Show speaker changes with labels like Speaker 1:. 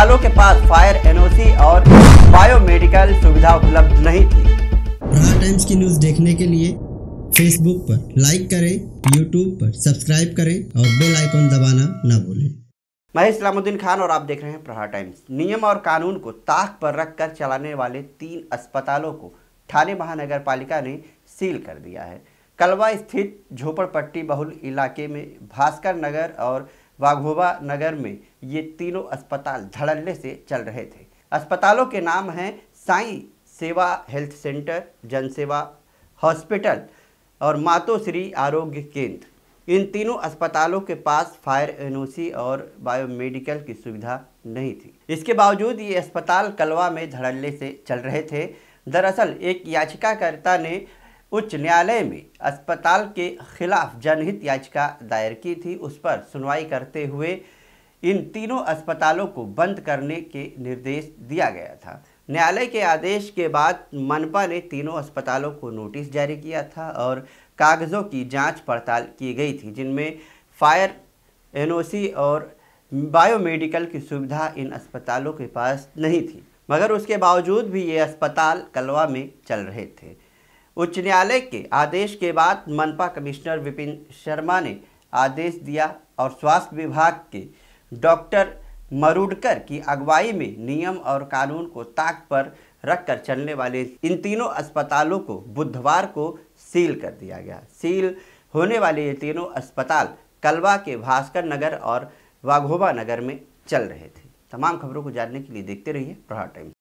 Speaker 1: अस्पतालों के पास फायर एनओसी और बायोमेडिकल सुविधा उपलब्ध नहीं थी प्रहार टाइम्स की न्यूज देखने के लिए फेसबुक पर लाइक करें यूट्यूब पर सब्सक्राइब करें और बेल आइकन दबाना न भूलें मैं इस्लामुद्दीन खान और आप देख रहे हैं प्रहार टाइम्स नियम और कानून को ताक पर रख चलाने वाले तीन अस्पतालों को थाने महानगर पालिका ने सील कर दिया है कलवा स्थित झोपड़पट्टी बहुल इलाके में भास्कर नगर और वाघोबा नगर में ये तीनों अस्पताल धड़ल्ले से चल रहे थे अस्पतालों के नाम हैं साई सेवा हेल्थ सेंटर जनसेवा हॉस्पिटल और मातोश्री आरोग्य केंद्र इन तीनों अस्पतालों के पास फायर एनओसी और बायोमेडिकल की सुविधा नहीं थी इसके बावजूद ये अस्पताल कलवा में धड़ल्ले से चल रहे थे दरअसल एक याचिकाकर्ता ने उच्च न्यायालय में अस्पताल के खिलाफ जनहित याचिका दायर की थी उस पर सुनवाई करते हुए इन तीनों अस्पतालों को बंद करने के निर्देश दिया गया था न्यायालय के आदेश के बाद मनपा ने तीनों अस्पतालों को नोटिस जारी किया था और कागज़ों की जांच पड़ताल की गई थी जिनमें फायर एनओसी और बायोमेडिकल की सुविधा इन अस्पतालों के पास नहीं थी मगर उसके बावजूद भी ये अस्पताल कलवा में चल रहे थे उच्च न्यायालय के आदेश के बाद मनपा कमिश्नर विपिन शर्मा ने आदेश दिया और स्वास्थ्य विभाग के डॉक्टर मरुडकर की अगुवाई में नियम और कानून को ताक पर रखकर चलने वाले इन तीनों अस्पतालों को बुधवार को सील कर दिया गया सील होने वाले ये तीनों अस्पताल कलवा के भास्कर नगर और वाघोबा नगर में चल रहे थे तमाम खबरों को जानने के लिए देखते रहिए प्रहार टाइम